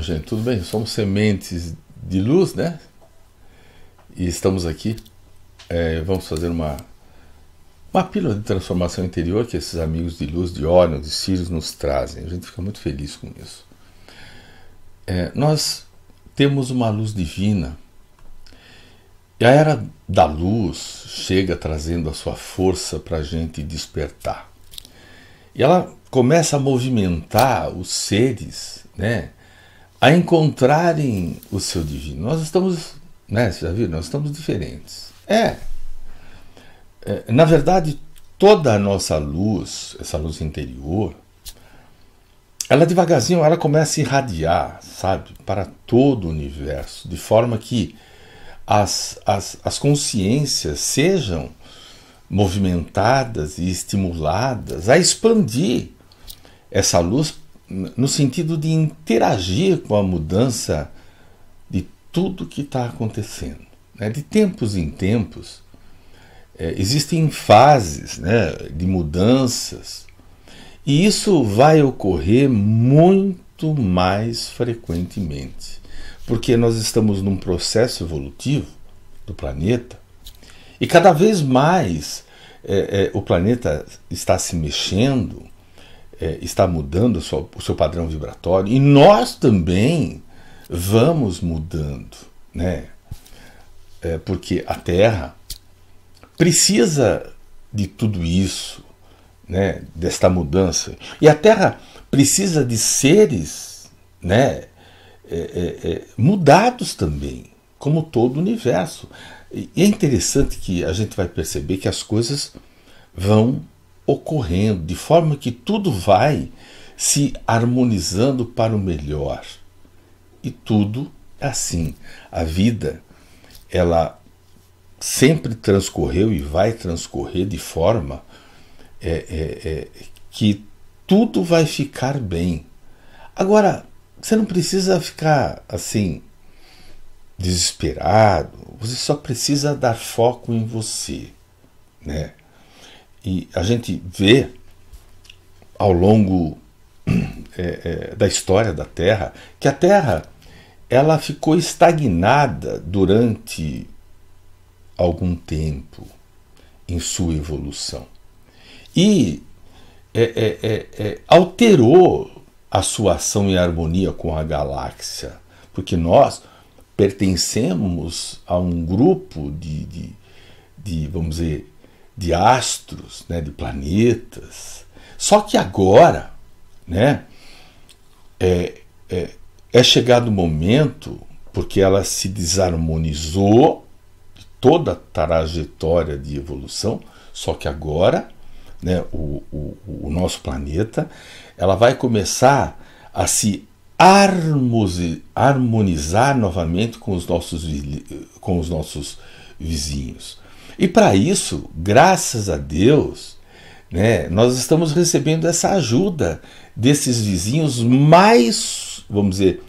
minha gente, tudo bem, somos sementes de luz, né? E estamos aqui. É, vamos fazer uma, uma pílula de transformação interior que esses amigos de luz de óleo de Sirius nos trazem. A gente fica muito feliz com isso. É, nós temos uma luz divina. E a era da luz chega trazendo a sua força para a gente despertar. E ela começa a movimentar os seres, né? a encontrarem o seu divino. Nós estamos, né, já viu, nós estamos diferentes. É. é na verdade, toda a nossa luz, essa luz interior, ela devagarzinho ela começa a irradiar, sabe, para todo o universo, de forma que as, as, as consciências sejam movimentadas e estimuladas a expandir essa luz no sentido de interagir com a mudança de tudo que está acontecendo. Né? De tempos em tempos, é, existem fases né, de mudanças, e isso vai ocorrer muito mais frequentemente, porque nós estamos num processo evolutivo do planeta e cada vez mais é, é, o planeta está se mexendo é, está mudando o seu padrão vibratório e nós também vamos mudando, né? É, porque a Terra precisa de tudo isso, né? Desta mudança e a Terra precisa de seres, né? É, é, é mudados também, como todo o universo. E é interessante que a gente vai perceber que as coisas vão ocorrendo, de forma que tudo vai se harmonizando para o melhor. E tudo é assim. A vida, ela sempre transcorreu e vai transcorrer de forma é, é, é, que tudo vai ficar bem. Agora, você não precisa ficar assim desesperado, você só precisa dar foco em você, né? E a gente vê ao longo é, é, da história da Terra que a Terra ela ficou estagnada durante algum tempo em sua evolução e é, é, é, é alterou a sua ação em harmonia com a galáxia, porque nós pertencemos a um grupo de, de, de vamos dizer, de astros, né, de planetas. Só que agora, né, é, é, é chegado o momento, porque ela se desarmonizou de toda a trajetória de evolução, só que agora né, o, o, o, nosso planeta, ela vai começar a se harmonizar novamente com os nossos, com os nossos vizinhos. E para isso, graças a Deus, né, nós estamos recebendo essa ajuda desses vizinhos mais, vamos dizer,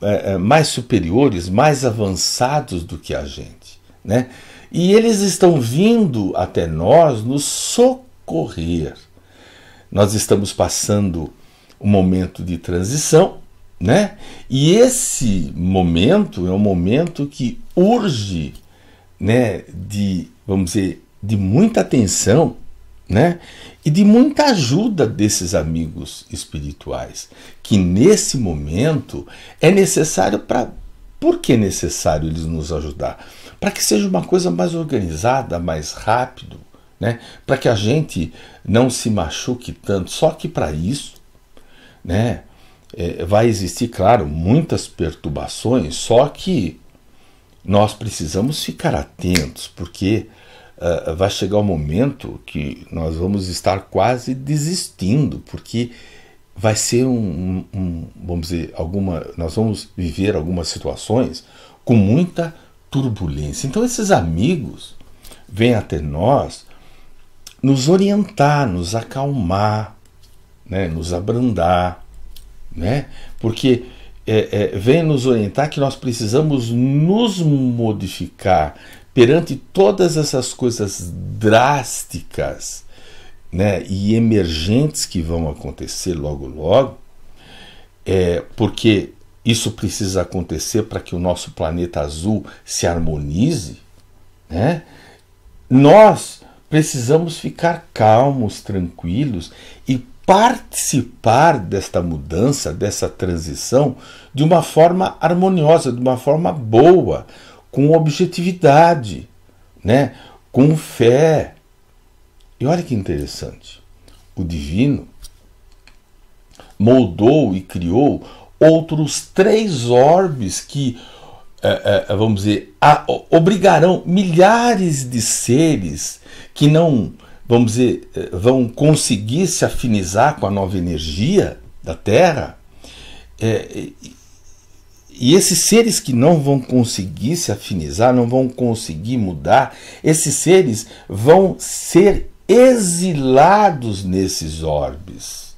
é, é, mais superiores, mais avançados do que a gente. Né? E eles estão vindo até nós nos socorrer. Nós estamos passando um momento de transição, né? E esse momento é um momento que urge né, de, vamos dizer, de muita atenção, né, e de muita ajuda desses amigos espirituais, que nesse momento é necessário para por que é necessário eles nos ajudar? Para que seja uma coisa mais organizada, mais rápido, né? Para que a gente não se machuque tanto. Só que para isso, né, é, vai existir, claro, muitas perturbações, só que nós precisamos ficar atentos, porque uh, vai chegar o um momento que nós vamos estar quase desistindo, porque vai ser um, um, vamos dizer, alguma, nós vamos viver algumas situações com muita turbulência. Então esses amigos vêm até nós nos orientar, nos acalmar, né, nos abrandar, né? Porque é, é, vem nos orientar que nós precisamos nos modificar perante todas essas coisas drásticas né, e emergentes que vão acontecer logo logo, é, porque isso precisa acontecer para que o nosso planeta azul se harmonize, né? nós precisamos ficar calmos, tranquilos e participar desta mudança, dessa transição, de uma forma harmoniosa, de uma forma boa, com objetividade, né? com fé. E olha que interessante: o divino moldou e criou outros três orbes que, é, é, é vamos dizer, a, obrigarão milhares de seres que não vamos dizer, eh, vão conseguir se afinizar com a nova energia da Terra, é, e esses seres que não vão conseguir se afinizar, não vão conseguir mudar, esses seres vão ser exilados nesses orbes.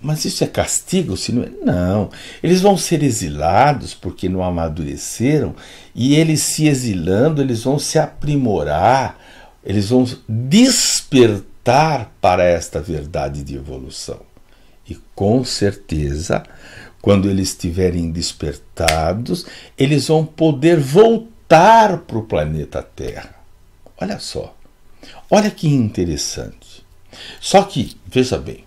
Mas isso é castigo? Se não, é? não, eles vão ser exilados porque não amadureceram e eles se exilando, eles vão se aprimorar eles vão despertar para esta verdade de evolução. E com certeza, quando eles estiverem despertados, eles vão poder voltar para o planeta Terra. Olha só. Olha que interessante. Só que, veja bem,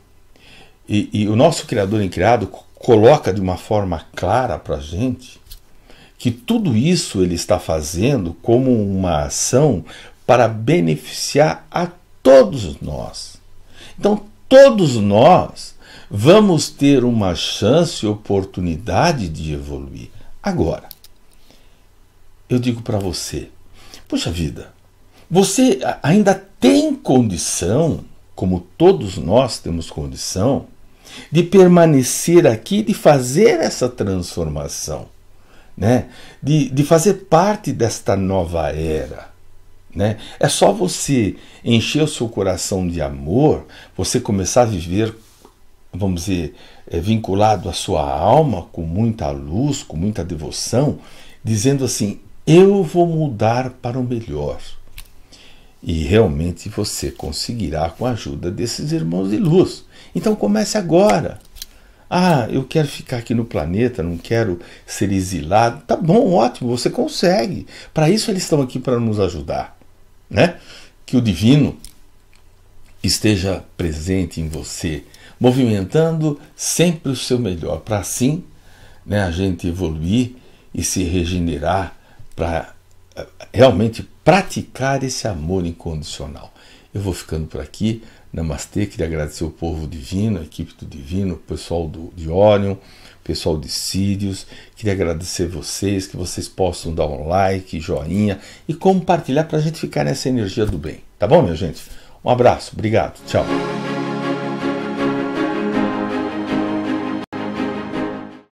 e, e o nosso Criador em Criado coloca de uma forma clara para a gente que tudo isso ele está fazendo como uma ação para beneficiar a todos nós. Então, todos nós vamos ter uma chance e oportunidade de evoluir. Agora, eu digo para você: puxa vida, você ainda tem condição, como todos nós temos condição, de permanecer aqui, de fazer essa transformação, né? de, de fazer parte desta nova era. Né? É só você encher o seu coração de amor, você começar a viver, vamos dizer, é, vinculado à sua alma, com muita luz, com muita devoção, dizendo assim: Eu vou mudar para o melhor. E realmente você conseguirá com a ajuda desses irmãos de luz. Então comece agora. Ah, eu quero ficar aqui no planeta, não quero ser exilado. Tá bom, ótimo, você consegue. Para isso eles estão aqui para nos ajudar né? Que o divino esteja presente em você, movimentando sempre o seu melhor, para assim né, a gente evoluir e se regenerar para eh, realmente praticar esse amor incondicional. Eu vou ficando por aqui. Namastê, queria agradecer o povo divino, a equipe do divino, o pessoal do, de Orion, pessoal de Sírios. Queria agradecer vocês, que vocês possam dar um like, joinha e compartilhar para a gente ficar nessa energia do bem. Tá bom, minha gente? Um abraço, obrigado, tchau.